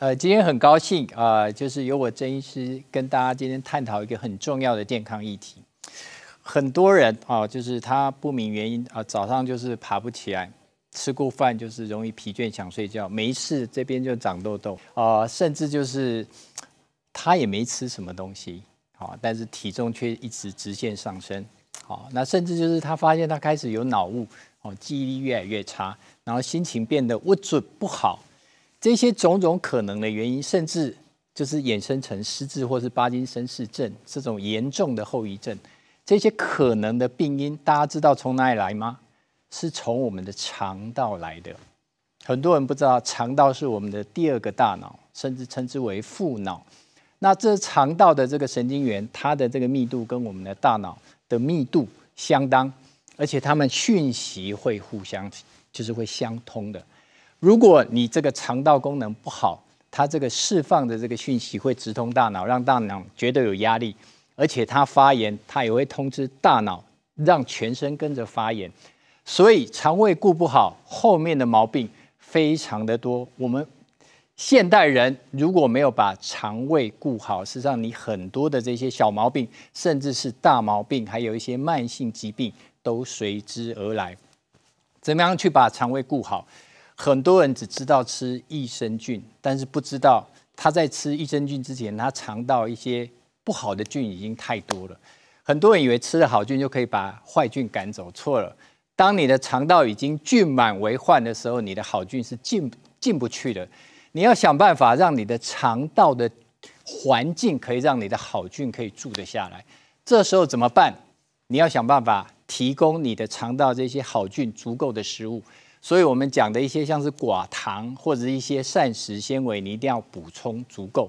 呃，今天很高兴啊，就是由我郑医师跟大家今天探讨一个很重要的健康议题。很多人啊，就是他不明原因啊，早上就是爬不起来，吃过饭就是容易疲倦想睡觉，没事这边就长痘痘啊，甚至就是他也没吃什么东西啊，但是体重却一直直线上升好，那甚至就是他发现他开始有脑雾哦，记忆力越来越差，然后心情变得物质不好。这些种种可能的原因，甚至就是衍生成失智或是巴金森氏症这种严重的后遗症，这些可能的病因，大家知道从哪里来吗？是从我们的肠道来的。很多人不知道，肠道是我们的第二个大脑，甚至称之为副脑。那这肠道的这个神经元，它的这个密度跟我们的大脑的密度相当，而且它们讯息会互相，就是会相通的。如果你这个肠道功能不好，它这个释放的这个讯息会直通大脑，让大脑觉得有压力，而且它发炎，它也会通知大脑，让全身跟着发炎。所以肠胃顾不好，后面的毛病非常的多。我们现代人如果没有把肠胃顾好，是实上你很多的这些小毛病，甚至是大毛病，还有一些慢性疾病，都随之而来。怎么样去把肠胃顾好？很多人只知道吃益生菌，但是不知道他在吃益生菌之前，他肠道一些不好的菌已经太多了。很多人以为吃了好菌就可以把坏菌赶走，错了。当你的肠道已经菌满为患的时候，你的好菌是进进不去的。你要想办法让你的肠道的环境可以让你的好菌可以住得下来。这时候怎么办？你要想办法提供你的肠道这些好菌足够的食物。所以，我们讲的一些像是寡糖或者一些膳食纤维，你一定要补充足够。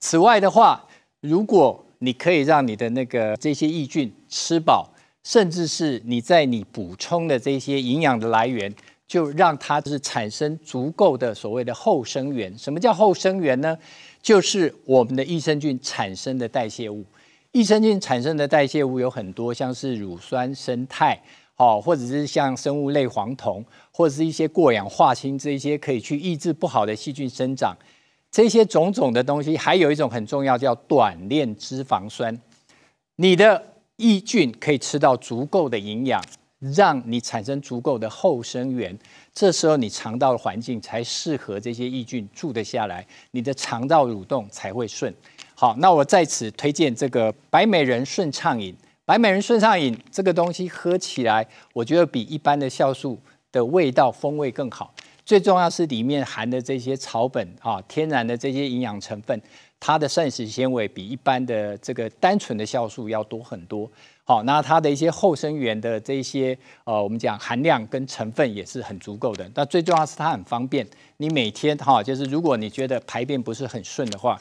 此外的话，如果你可以让你的那个这些益菌吃饱，甚至是你在你补充的这些营养的来源，就让它就是产生足够的所谓的后生源。什么叫后生源呢？就是我们的益生菌产生的代谢物。益生菌产生的代谢物有很多，像是乳酸、生态。好，或者是像生物类黄酮，或者是一些过氧化氢，这些可以去抑制不好的细菌生长。这些种种的东西，还有一种很重要，叫短链脂肪酸。你的抑菌可以吃到足够的营养，让你产生足够的后生元，这时候你肠道的环境才适合这些益菌住得下来，你的肠道蠕动才会顺。好，那我在此推荐这个白美人顺畅饮。白美人顺上饮这个东西喝起来，我觉得比一般的酵素的味道、风味更好。最重要是里面含的这些草本啊，天然的这些营养成分，它的膳食纤维比一般的这个单纯的酵素要多很多。好，那它的一些后生源的这些呃，我们讲含量跟成分也是很足够的。那最重要是它很方便，你每天哈，就是如果你觉得排便不是很顺的话。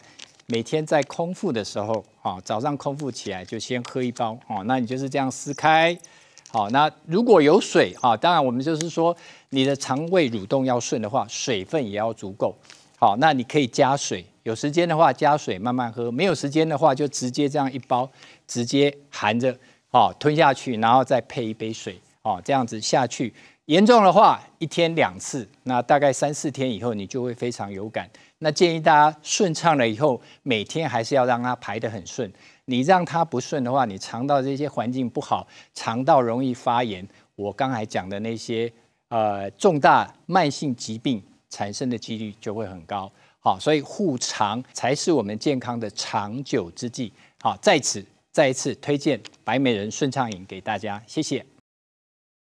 每天在空腹的时候，啊，早上空腹起来就先喝一包，哦，那你就是这样撕开，好，那如果有水，啊，当然我们就是说你的肠胃蠕动要顺的话，水分也要足够，好，那你可以加水，有时间的话加水慢慢喝，没有时间的话就直接这样一包直接含着，啊，吞下去，然后再配一杯水，啊，这样子下去。严重的话，一天两次，那大概三四天以后，你就会非常有感。那建议大家顺畅了以后，每天还是要让它排得很顺。你让它不顺的话，你肠道这些环境不好，肠道容易发炎。我刚才讲的那些呃重大慢性疾病产生的几率就会很高。好，所以护肠才是我们健康的长久之计。好，在此再一次推荐白美人顺畅饮给大家，谢谢。